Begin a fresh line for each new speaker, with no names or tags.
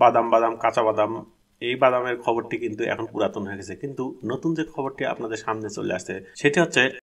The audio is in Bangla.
বাদাম বাদাম কাঁচা বাদাম এই বাদামের খবরটি কিন্তু এখন পুরাতন হয়ে গেছে কিন্তু নতুন যে খবরটি আপনাদের সামনে চলে আসছে
সেটি হচ্ছে